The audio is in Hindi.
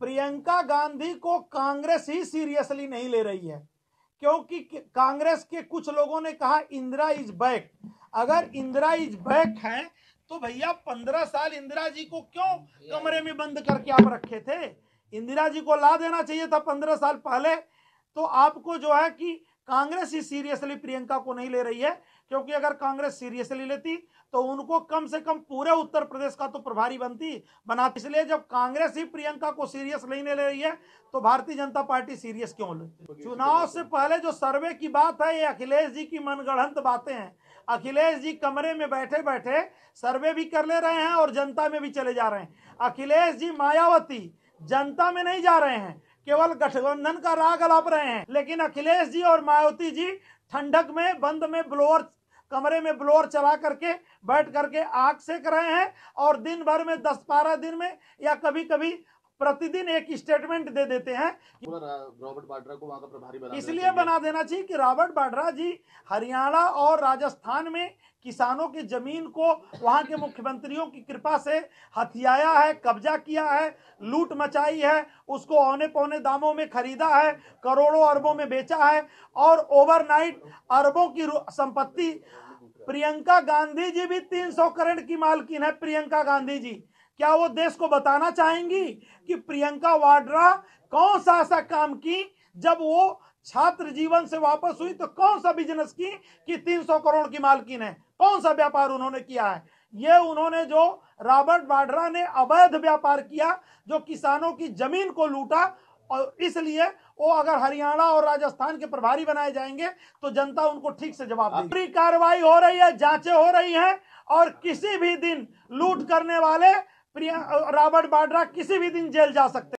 प्रियंका गांधी को कांग्रेस ही सीरियसली नहीं ले रही है क्योंकि कांग्रेस के कुछ लोगों ने कहा इंदिरा इज बैक अगर इंदिरा इज बैक है तो भैया पंद्रह साल इंदिरा जी को क्यों कमरे में बंद करके आप रखे थे इंदिरा जी को ला देना चाहिए था पंद्रह साल पहले तो आपको जो है कि कांग्रेस ही सीरियसली प्रियंका को नहीं ले रही है क्योंकि अगर कांग्रेस सीरियसली लेती तो उनको कम से कम पूरे उत्तर प्रदेश का तो प्रभारी बनती बनाती इसलिए जब कांग्रेस ही प्रियंका को सीरियस नहीं ले रही है तो भारतीय जनता पार्टी सीरियस क्यों ले चुनाव से पहले जो सर्वे की बात है ये अखिलेश जी की मनगढ़ंत बातें हैं अखिलेश जी कमरे में बैठे बैठे सर्वे भी कर ले रहे हैं और जनता में भी चले जा रहे हैं अखिलेश जी मायावती जनता में नहीं जा रहे हैं केवल गठबंधन का राग अलाप रहे हैं लेकिन अखिलेश जी और मायावती जी ठंडक में बंद में ब्लोअर कमरे में ब्लोअर चला करके बैठ करके आग सेक रहे हैं और दिन भर में दस बारह दिन में या कभी कभी प्रतिदिन एक स्टेटमेंट दे देते हैं रॉबर्ट बाड्रा को वहां का प्रभारी बना इसलिए बना देना चाहिए कि रॉबर्ट बाड्रा जी हरियाणा और राजस्थान में किसानों की जमीन को वहां के मुख्यमंत्रियों की कृपा से हथियाया है कब्जा किया है लूट मचाई है उसको औने पौने दामों में खरीदा है करोड़ों अरबों में बेचा है और ओवरनाइट अरबों की संपत्ति प्रियंका गांधी जी भी 300 करोड़ की मालकिन है प्रियंका गांधी जी क्या वो देश को बताना चाहेंगी कि प्रियंका वाड्रा कौन सा ऐसा काम की जब वो छात्र जीवन से वापस हुई तो कौन सा बिजनेस की कि 300 करोड़ की मालकिन है कौन सा व्यापार उन्होंने किया है ये उन्होंने जो रॉबर्ट वाड्रा ने अवैध व्यापार किया जो किसानों की जमीन को लूटा और इसलिए वो अगर हरियाणा और राजस्थान के प्रभारी बनाए जाएंगे तो जनता उनको ठीक से जवाब देगी पूरी कार्रवाई हो रही है जांचें हो रही हैं और किसी भी दिन लूट करने वाले प्रिया रॉबर्ट बाड्रा किसी भी दिन जेल जा सकते